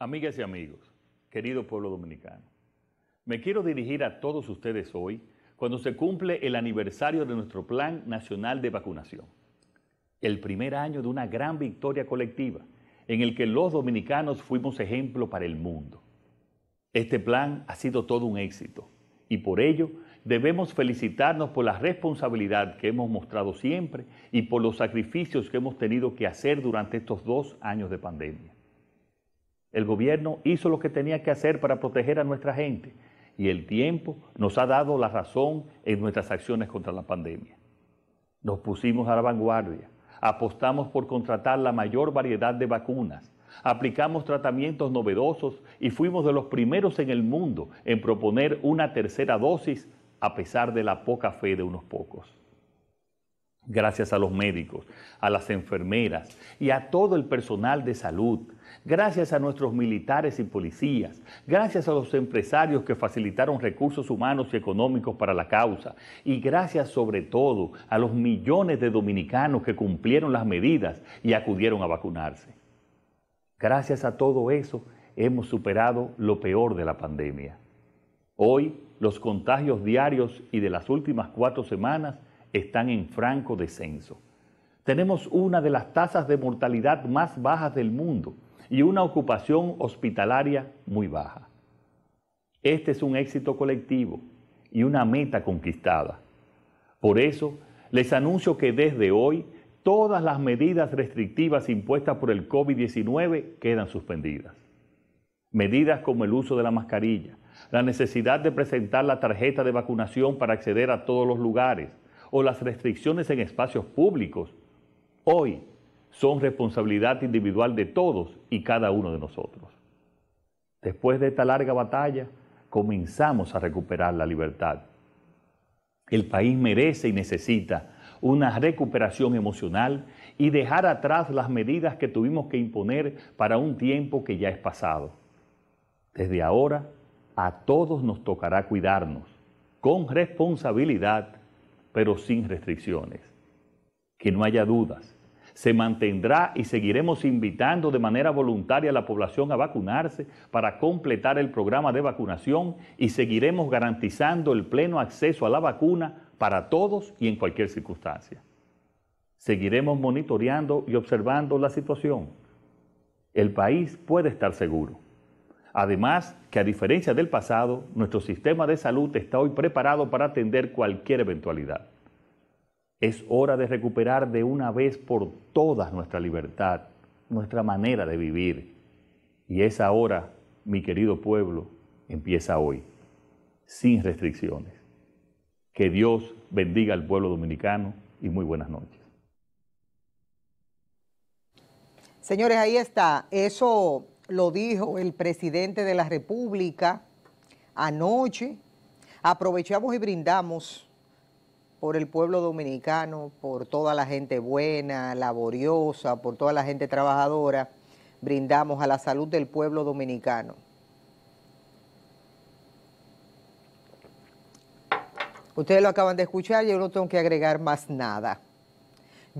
Amigas y amigos, querido pueblo dominicano, me quiero dirigir a todos ustedes hoy cuando se cumple el aniversario de nuestro Plan Nacional de Vacunación, el primer año de una gran victoria colectiva en el que los dominicanos fuimos ejemplo para el mundo. Este plan ha sido todo un éxito y por ello debemos felicitarnos por la responsabilidad que hemos mostrado siempre y por los sacrificios que hemos tenido que hacer durante estos dos años de pandemia. El gobierno hizo lo que tenía que hacer para proteger a nuestra gente y el tiempo nos ha dado la razón en nuestras acciones contra la pandemia. Nos pusimos a la vanguardia, apostamos por contratar la mayor variedad de vacunas, aplicamos tratamientos novedosos y fuimos de los primeros en el mundo en proponer una tercera dosis a pesar de la poca fe de unos pocos. Gracias a los médicos, a las enfermeras y a todo el personal de salud, gracias a nuestros militares y policías, gracias a los empresarios que facilitaron recursos humanos y económicos para la causa y gracias sobre todo a los millones de dominicanos que cumplieron las medidas y acudieron a vacunarse. Gracias a todo eso hemos superado lo peor de la pandemia. Hoy los contagios diarios y de las últimas cuatro semanas están en franco descenso. Tenemos una de las tasas de mortalidad más bajas del mundo y una ocupación hospitalaria muy baja. Este es un éxito colectivo y una meta conquistada. Por eso, les anuncio que desde hoy todas las medidas restrictivas impuestas por el COVID-19 quedan suspendidas. Medidas como el uso de la mascarilla, la necesidad de presentar la tarjeta de vacunación para acceder a todos los lugares o las restricciones en espacios públicos. Hoy, son responsabilidad individual de todos y cada uno de nosotros. Después de esta larga batalla, comenzamos a recuperar la libertad. El país merece y necesita una recuperación emocional y dejar atrás las medidas que tuvimos que imponer para un tiempo que ya es pasado. Desde ahora, a todos nos tocará cuidarnos, con responsabilidad, pero sin restricciones. Que no haya dudas, se mantendrá y seguiremos invitando de manera voluntaria a la población a vacunarse para completar el programa de vacunación y seguiremos garantizando el pleno acceso a la vacuna para todos y en cualquier circunstancia. Seguiremos monitoreando y observando la situación. El país puede estar seguro. Además, que a diferencia del pasado, nuestro sistema de salud está hoy preparado para atender cualquier eventualidad. Es hora de recuperar de una vez por todas nuestra libertad, nuestra manera de vivir. Y esa hora, mi querido pueblo, empieza hoy, sin restricciones. Que Dios bendiga al pueblo dominicano y muy buenas noches. Señores, ahí está. Eso lo dijo el presidente de la República anoche. Aprovechamos y brindamos por el pueblo dominicano, por toda la gente buena, laboriosa, por toda la gente trabajadora, brindamos a la salud del pueblo dominicano. Ustedes lo acaban de escuchar, yo no tengo que agregar más nada.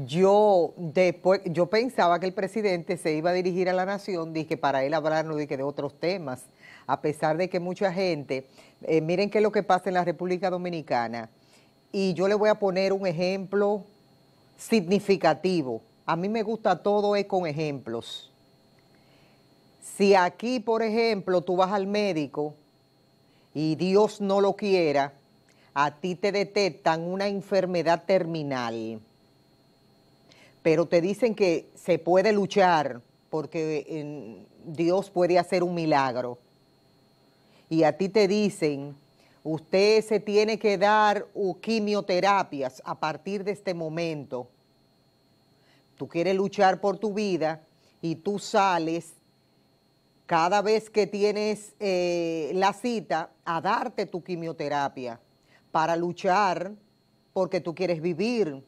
Yo después, yo pensaba que el presidente se iba a dirigir a la nación, dije para él hablarnos de, de otros temas, a pesar de que mucha gente, eh, miren qué es lo que pasa en la República Dominicana y yo le voy a poner un ejemplo significativo. A mí me gusta todo es con ejemplos. Si aquí, por ejemplo, tú vas al médico y Dios no lo quiera, a ti te detectan una enfermedad terminal, pero te dicen que se puede luchar porque eh, Dios puede hacer un milagro. Y a ti te dicen usted se tiene que dar quimioterapias a partir de este momento. Tú quieres luchar por tu vida y tú sales cada vez que tienes eh, la cita a darte tu quimioterapia para luchar porque tú quieres vivir.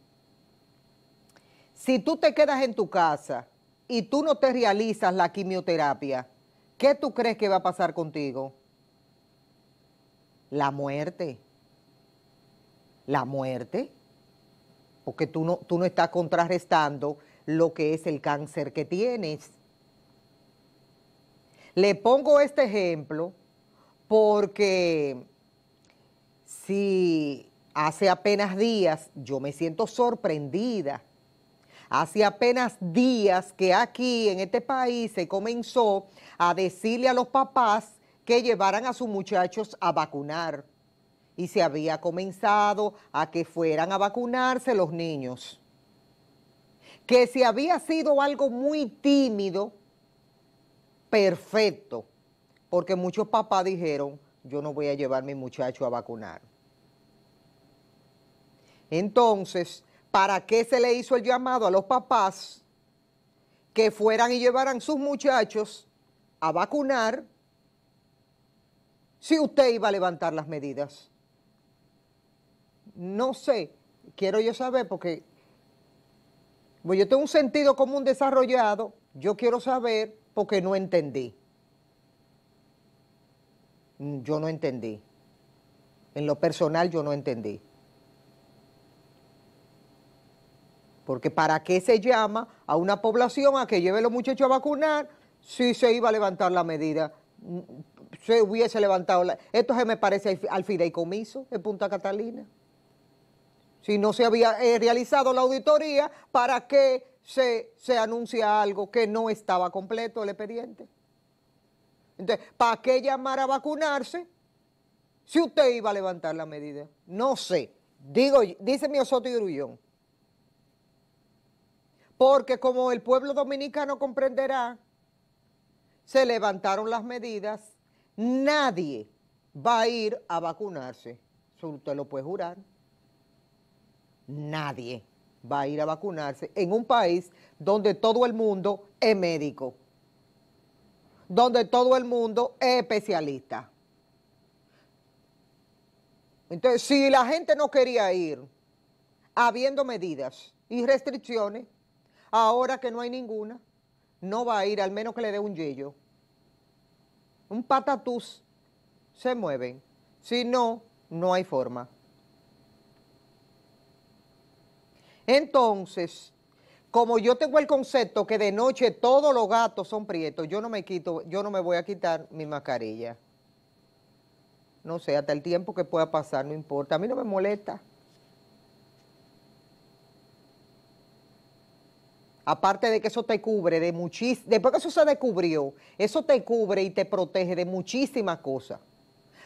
Si tú te quedas en tu casa y tú no te realizas la quimioterapia, ¿qué tú crees que va a pasar contigo? la muerte. La muerte, porque tú no, tú no estás contrarrestando lo que es el cáncer que tienes. Le pongo este ejemplo porque si hace apenas días, yo me siento sorprendida, hace apenas días que aquí en este país se comenzó a decirle a los papás que llevaran a sus muchachos a vacunar. Y se había comenzado a que fueran a vacunarse los niños. Que si había sido algo muy tímido, perfecto, porque muchos papás dijeron, yo no voy a llevar a mi muchacho a vacunar. Entonces, ¿para qué se le hizo el llamado a los papás que fueran y llevaran sus muchachos a vacunar si usted iba a levantar las medidas. No sé, quiero yo saber porque bueno, pues, yo tengo un sentido común desarrollado, yo quiero saber porque no entendí. Yo no entendí. En lo personal yo no entendí. Porque ¿para qué se llama a una población a que lleve los muchachos a vacunar si se iba a levantar la medida? se hubiese levantado. La, esto se me parece al, fideicomiso en Punta Catalina. Si no se había eh, realizado la auditoría, ¿para qué se, se anuncia algo que no estaba completo el expediente? Entonces, ¿para qué llamar a vacunarse si usted iba a levantar la medida? No sé. Digo, dice mi Osoto Porque como el pueblo dominicano comprenderá, se levantaron las medidas nadie va a ir a vacunarse. usted lo puede jurar. Nadie va a ir a vacunarse en un país donde todo el mundo es médico, donde todo el mundo es especialista. Entonces, si la gente no quería ir, habiendo medidas y restricciones, ahora que no hay ninguna, no va a ir, al menos que le dé un yello un patatús, se mueven. Si no, no hay forma. Entonces, como yo tengo el concepto que de noche todos los gatos son prietos, yo no me quito, yo no me voy a quitar mi mascarilla. No sé, hasta el tiempo que pueda pasar, no importa. A mí no me molesta. aparte de que eso te cubre de muchísimas, después que eso se descubrió, eso te cubre y te protege de muchísimas cosas.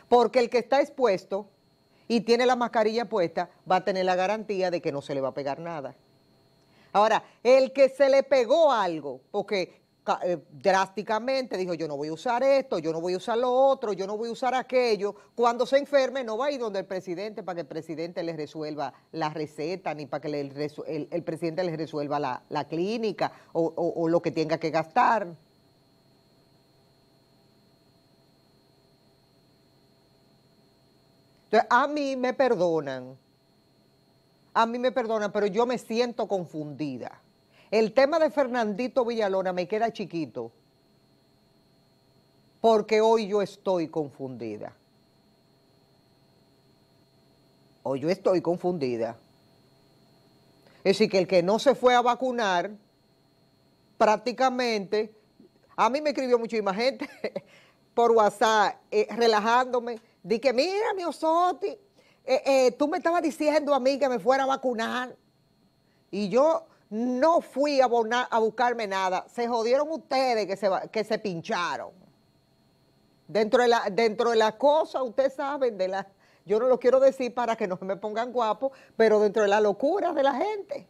Porque el que está expuesto y tiene la mascarilla puesta va a tener la garantía de que no se le va a pegar nada. Ahora, el que se le pegó algo, porque eh, drásticamente, dijo yo no voy a usar esto, yo no voy a usar lo otro, yo no voy a usar aquello. Cuando se enferme no va a ir donde el presidente para que el presidente le resuelva la receta, ni para que el, presidente le resuelva la, clínica o, o, lo que tenga que gastar. Entonces, a mí me perdonan, a mí me perdonan, pero yo me siento confundida. El tema de Fernandito Villalona me queda chiquito, porque hoy yo estoy confundida. Hoy yo estoy confundida. Es decir, que el que no se fue a vacunar, prácticamente, a mí me escribió muchísima gente por WhatsApp, eh, relajándome, di que mira, mi Osotti, eh, eh, tú me estabas diciendo a mí que me fuera a vacunar. Y yo no fui a, buscarme nada. Se jodieron ustedes que se, pincharon. Dentro de, la, dentro de las ustedes saben, de la, yo no lo quiero decir para que no me pongan guapo, pero dentro de la locura de la gente.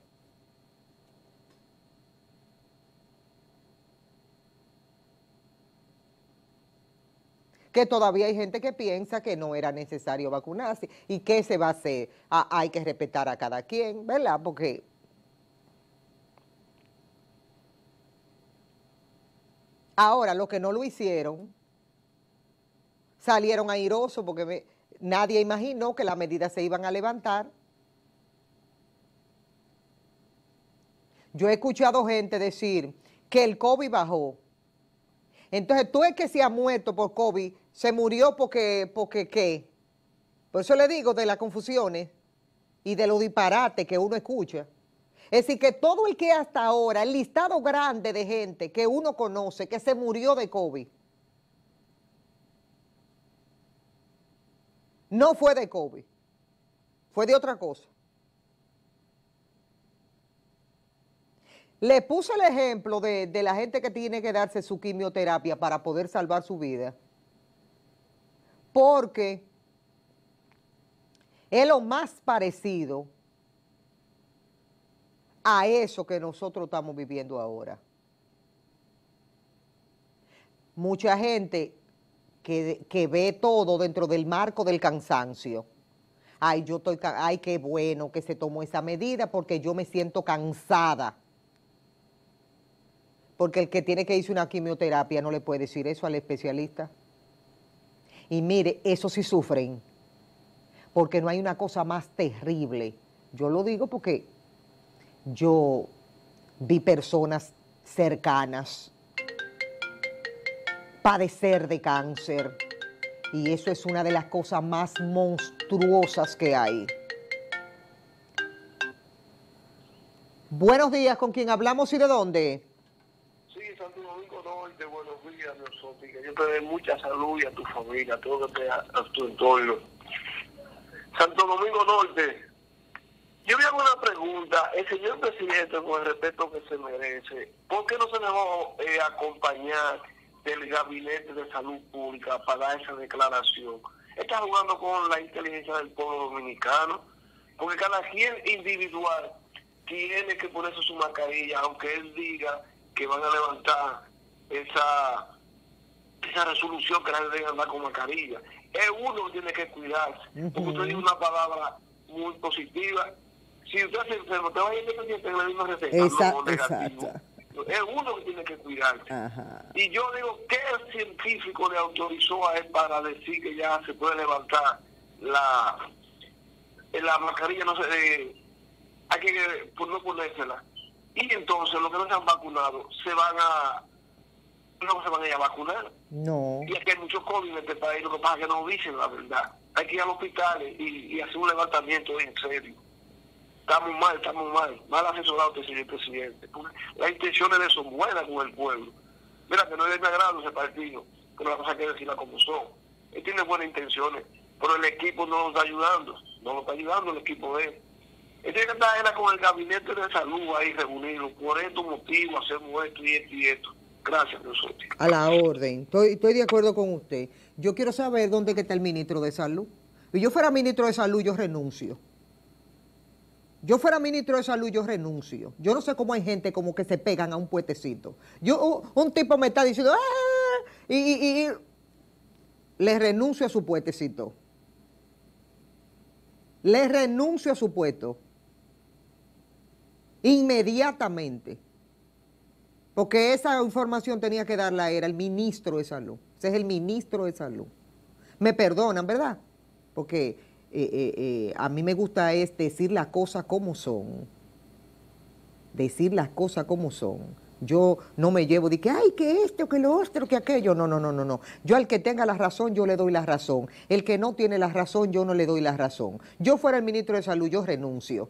que todavía hay gente que piensa que no era necesario vacunarse y que se va a hacer. Ah, hay que respetar a cada quien, ¿verdad? Porque Ahora, los que no lo hicieron salieron airosos porque nadie imaginó que las medidas se iban a levantar. Yo he escuchado gente decir que el COVID bajó. Entonces, tú es que se ha muerto por COVID, se murió porque, porque qué. Por eso le digo de las confusiones y de los disparates que uno escucha. Es decir, que todo el que hasta ahora, el listado grande de gente que uno conoce, que se murió de COVID, no fue de COVID, fue de otra cosa. Le puse el ejemplo de, la gente que tiene que darse su quimioterapia para poder salvar su vida. Porque es lo más parecido a eso que nosotros estamos viviendo ahora. Mucha gente que, ve todo dentro del marco del cansancio. Ay, yo estoy, ay, qué bueno que se tomó esa medida porque yo me siento cansada. Porque el que tiene que irse una quimioterapia no le puede decir eso al especialista. Y mire, eso sí sufren, porque no hay una cosa más terrible. Yo lo digo porque yo vi personas cercanas padecer de cáncer. Y eso es una de las cosas más monstruosas que hay. Buenos días, ¿con quién hablamos y de dónde? Sí, Santo Domingo Norte, buenos días, nosotros. yo te doy mucha salud y a tu familia, a todo lo que te a tu entorno. Santo Domingo Norte, yo le hago una pregunta, el señor presidente, con el respeto que se merece, ¿por qué no se dejó eh, acompañar del gabinete de salud pública para dar esa declaración? Está jugando con la inteligencia del pueblo dominicano, porque cada quien individual tiene que ponerse su mascarilla, aunque él diga que van a levantar esa esa resolución que la deben andar con mascarilla. Es uno que tiene que cuidarse, porque usted dice una palabra muy positiva si usted se enfermo, te va a ir independiente de la misma receta. Exacto, Es uno que tiene que cuidarse. Y yo digo, ¿qué científico le autorizó a él para decir que ya se puede levantar la, la mascarilla? No sé, hay que no ponérsela. Y entonces los que no se han vacunado se van a no se van a ir a vacunar. No. Y aquí hay muchos COVID en este país, lo que pasa es que no dicen la verdad. Hay que ir a los hospitales y, y hacer un levantamiento en serio estamos mal, estamos mal, mal asesorado señor presidente. Las intenciones de son buenas con el pueblo. Mira que no es de mi agrado ese partido, pero la cosa hay que decirla como son. Él tiene buenas intenciones, pero el equipo no nos está ayudando, no nos está ayudando el equipo de él. Él tiene que estar con el gabinete de salud ahí reunido, por estos motivos hacemos esto y esto y esto. Gracias, A la orden. Estoy, de acuerdo con usted. Yo quiero saber dónde está el ministro de Salud. Si yo fuera ministro de Salud, yo renuncio yo fuera ministro de salud, yo renuncio. Yo no sé cómo hay gente como que se pegan a un puetecito. Yo, un tipo me está diciendo, ¡Ah! y, le renuncio a su puetecito. Le renuncio a su puesto. Inmediatamente. Porque esa información tenía que darla era el ministro de salud. Ese es el ministro de salud. Me perdonan, ¿verdad? Porque eh, eh, eh, a mí me gusta es decir las cosas como son. Decir las cosas como son. Yo no me llevo de que, ay, que esto, que lo otro, que aquello. No, no, no, no, no. Yo al que tenga la razón, yo le doy la razón. El que no tiene la razón, yo no le doy la razón. Yo fuera el ministro de Salud, yo renuncio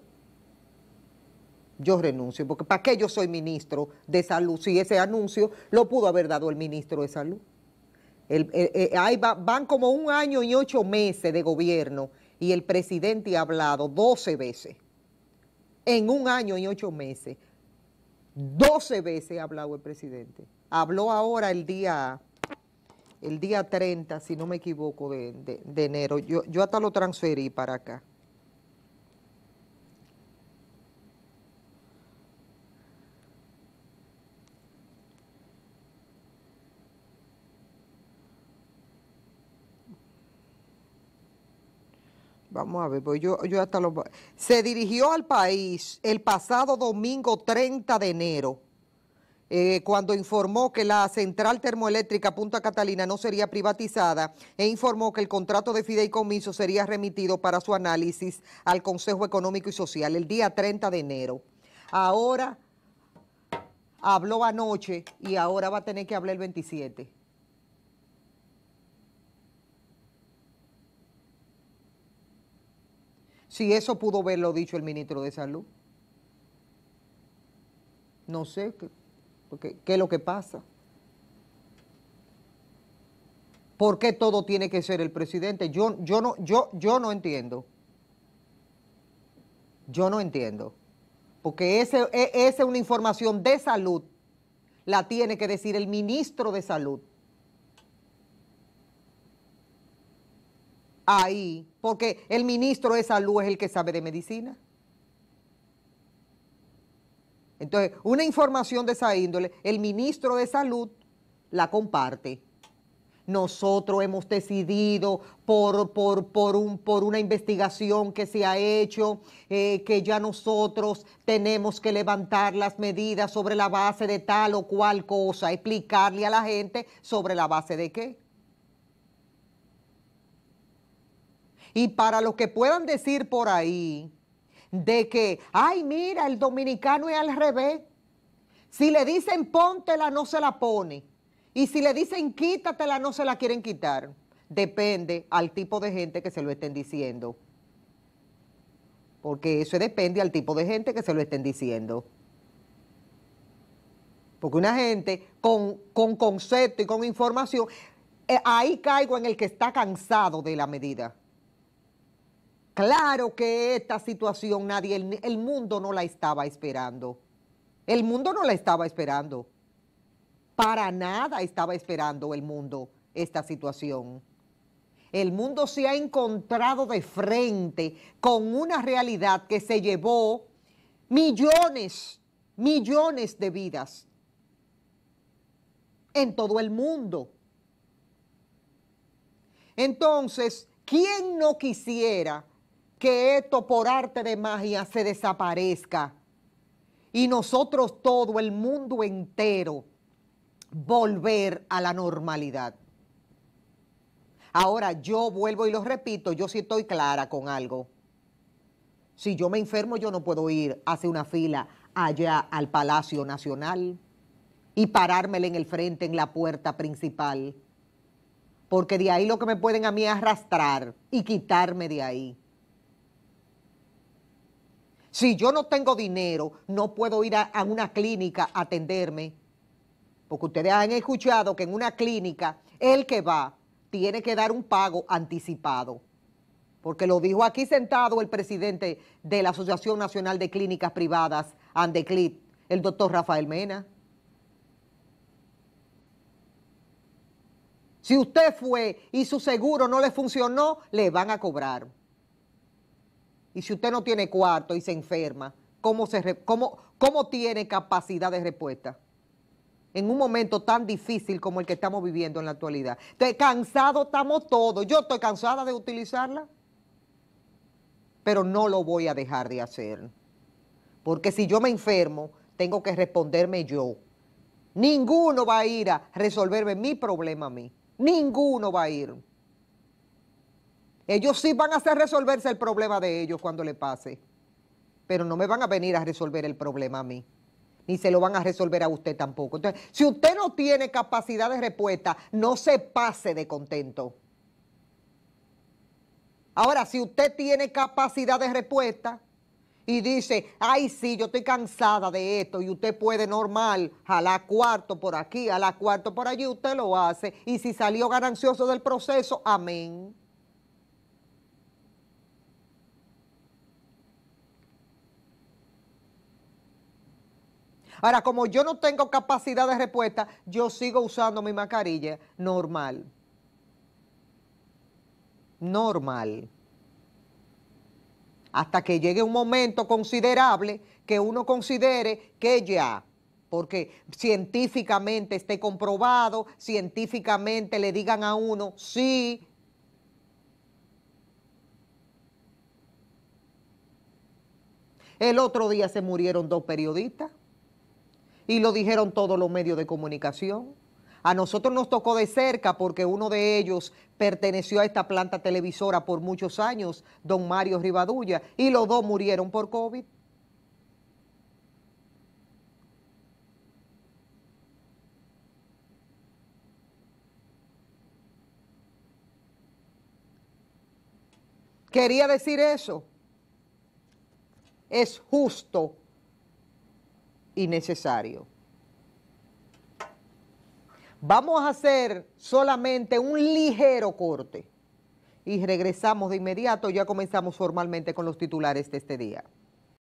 yo renuncio, porque ¿para qué yo soy ministro de salud si ese anuncio lo pudo haber dado el ministro de salud? ahí van como un año y ocho meses de gobierno y el presidente ha hablado 12 veces, en un año y ocho meses, 12 veces ha hablado el presidente. Habló ahora el día, el día 30, si no me equivoco, de, enero. Yo, yo hasta lo transferí para acá. Vamos a ver, pues yo, hasta lo... Se dirigió al país el pasado domingo 30 de enero, eh, cuando informó que la central termoeléctrica Punta Catalina no sería privatizada e informó que el contrato de fideicomiso sería remitido para su análisis al Consejo Económico y Social el día 30 de enero. Ahora habló anoche y ahora va a tener que hablar el 27. Si eso pudo verlo dicho el ministro de Salud. No sé qué, qué es lo que pasa. ¿Por qué todo tiene que ser el presidente? Yo, yo, no, yo, yo no entiendo. Yo no entiendo. Porque esa e, es una información de salud. La tiene que decir el ministro de salud. ahí, porque el ministro de salud es el que sabe de medicina. Entonces, una información de esa índole, el ministro de salud la comparte. Nosotros hemos decidido por, un, por una investigación que se ha hecho, eh, que ya nosotros tenemos que levantar las medidas sobre la base de tal o cual cosa, explicarle a la gente sobre la base de qué. Y para los que puedan decir por ahí de que, ay, mira, el dominicano es al revés. Si le dicen póntela, no se la pone. Y si le dicen quítatela, no se la quieren quitar. Depende al tipo de gente que se lo estén diciendo. Porque eso depende al tipo de gente que se lo estén diciendo. Porque una gente con, concepto y con información, eh, ahí caigo en el que está cansado de la medida. Claro que esta situación nadie, el, mundo no la estaba esperando. El mundo no la estaba esperando. Para nada estaba esperando el mundo esta situación. El mundo se ha encontrado de frente con una realidad que se llevó millones, millones de vidas en todo el mundo. Entonces, ¿quién no quisiera? que esto por arte de magia se desaparezca y nosotros todo el mundo entero volver a la normalidad. Ahora yo vuelvo y lo repito, yo sí estoy clara con algo. Si yo me enfermo, yo no puedo ir hacia una fila allá al Palacio Nacional y parármela en el frente, en la puerta principal, porque de ahí lo que me pueden a mí arrastrar y quitarme de ahí. Si yo no tengo dinero, no puedo ir a, una clínica a atenderme. Porque ustedes han escuchado que en una clínica el que va tiene que dar un pago anticipado. Porque lo dijo aquí sentado el presidente de la Asociación Nacional de Clínicas Privadas, Andeclip, el doctor Rafael Mena. Si usted fue y su seguro no le funcionó, le van a cobrar. Y si usted no tiene cuarto y se enferma, ¿cómo, se, tiene capacidad de respuesta? en un momento tan difícil como el que estamos viviendo en la actualidad. Entonces, cansado estamos todos. Yo estoy cansada de utilizarla, pero no lo voy a dejar de hacer. Porque si yo me enfermo, tengo que responderme yo. Ninguno va a ir a resolverme mi problema a mí. Ninguno va a ir. Ellos sí van a hacer resolverse el problema de ellos cuando le pase, pero no me van a venir a resolver el problema a mí, ni se lo van a resolver a usted tampoco. Entonces, si usted no tiene capacidad de respuesta, no se pase de contento. Ahora, si usted tiene capacidad de respuesta y dice, ay, sí, yo estoy cansada de esto y usted puede normal, a cuarto por aquí, a la cuarto por allí, usted lo hace. Y si salió ganancioso del proceso, amén. Ahora, como yo no tengo capacidad de respuesta, yo sigo usando mi mascarilla normal. Normal. Hasta que llegue un momento considerable que uno considere que ya porque científicamente esté comprobado, científicamente le digan a uno, sí. El otro día se murieron dos periodistas. Y lo dijeron todos los medios de comunicación. A nosotros nos tocó de cerca porque uno de ellos perteneció a esta planta televisora por muchos años, don Mario Rivadulla, y los dos murieron por COVID. Quería decir eso. Es justo Vamos a hacer solamente un ligero corte y regresamos de inmediato, ya comenzamos formalmente con los titulares de este día.